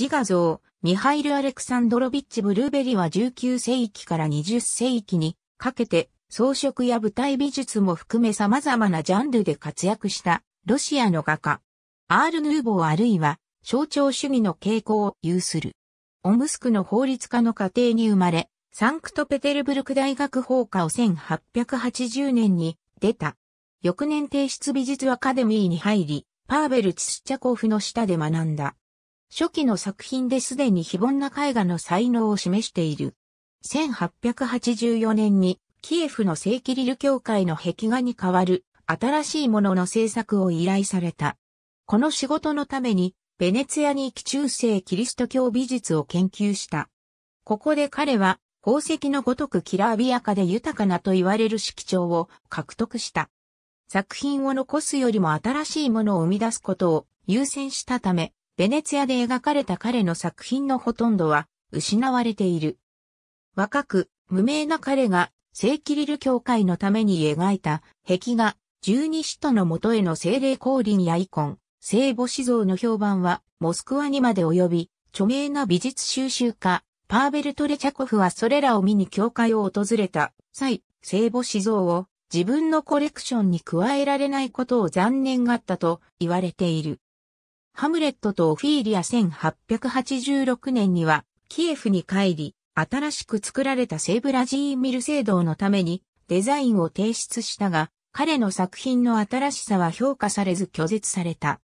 自画像、ミハイル・アレクサンドロビッチ・ブルーベリは19世紀から20世紀にかけて装飾や舞台美術も含め様々なジャンルで活躍したロシアの画家。アール・ヌーボーあるいは象徴主義の傾向を有する。オムスクの法律家の家庭に生まれ、サンクトペテルブルク大学法科を1880年に出た。翌年提出美術アカデミーに入り、パーベル・チスチャコフの下で学んだ。初期の作品ですでに非凡な絵画の才能を示している。1884年にキエフの聖キリル教会の壁画に代わる新しいものの制作を依頼された。この仕事のためにベネツィアに行き中世キリスト教美術を研究した。ここで彼は宝石のごとくきらびやかで豊かなと言われる色調を獲得した。作品を残すよりも新しいものを生み出すことを優先したため、ベネツィアで描かれた彼の作品のほとんどは失われている。若く、無名な彼が聖キリル教会のために描いた壁画、十二使徒の元への精霊降臨や遺恨、聖母子像の評判はモスクワにまで及び、著名な美術収集家、パーベルト・レチャコフはそれらを見に教会を訪れた際、聖母子像を自分のコレクションに加えられないことを残念がったと言われている。ハムレットとオフィーリア1886年には、キエフに帰り、新しく作られたセーブラジーミル制度のためにデザインを提出したが、彼の作品の新しさは評価されず拒絶された。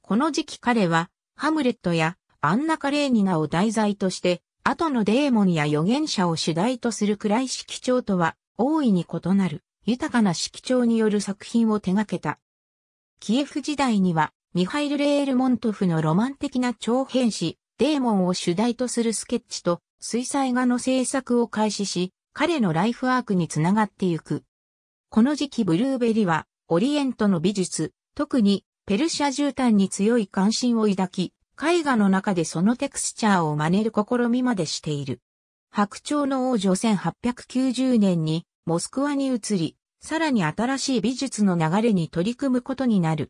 この時期彼は、ハムレットやアンナ・カレーニナを題材として、後のデーモンや預言者を主題とする暗い色調とは大いに異なる豊かな色調による作品を手掛けた。キエフ時代にはミハイル・レールモントフのロマン的な長編誌、デーモンを主題とするスケッチと水彩画の制作を開始し、彼のライフワークにつながってゆく。この時期ブルーベリは、オリエントの美術、特にペルシャ絨毯に強い関心を抱き、絵画の中でそのテクスチャーを真似る試みまでしている。白鳥の王女1890年にモスクワに移り、さらに新しい美術の流れに取り組むことになる。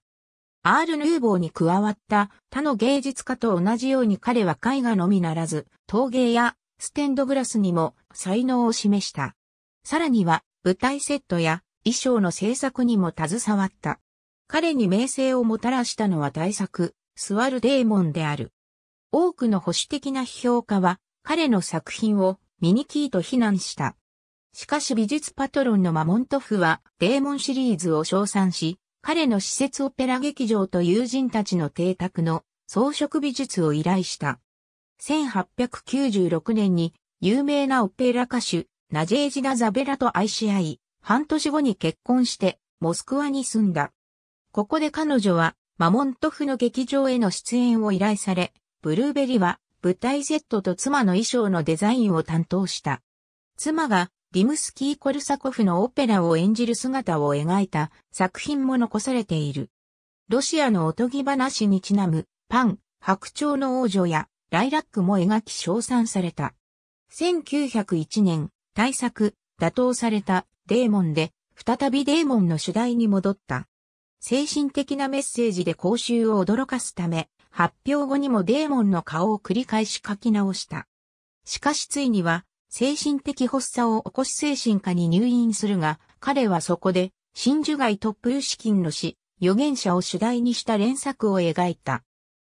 アール・ヌーボーに加わった他の芸術家と同じように彼は絵画のみならず、陶芸やステンドグラスにも才能を示した。さらには舞台セットや衣装の制作にも携わった。彼に名声をもたらしたのは大作、スワルデーモンである。多くの保守的な批評家は彼の作品をミニキーと非難した。しかし美術パトロンのマモントフはデーモンシリーズを称賛し、彼の施設オペラ劇場と友人たちの邸宅の装飾美術を依頼した。1896年に有名なオペラ歌手、ナジェージナザベラと愛し合い、半年後に結婚して、モスクワに住んだ。ここで彼女は、マモントフの劇場への出演を依頼され、ブルーベリは舞台セットと妻の衣装のデザインを担当した。妻がリムスキー・コルサコフのオペラを演じる姿を描いた作品も残されている。ロシアのおとぎ話にちなむ、パン、白鳥の王女や、ライラックも描き称賛された。1901年、大作、打倒された、デーモンで、再びデーモンの主題に戻った。精神的なメッセージで公衆を驚かすため、発表後にもデーモンの顔を繰り返し書き直した。しかしついには、精神的発作を起こし精神科に入院するが、彼はそこで、真珠街トップユシキンの詩、預言者を主題にした連作を描いた。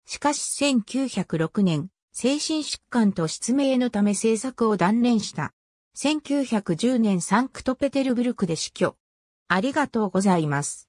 しかし1906年、精神疾患と失明のため制作を断念した。1910年サンクトペテルブルクで死去。ありがとうございます。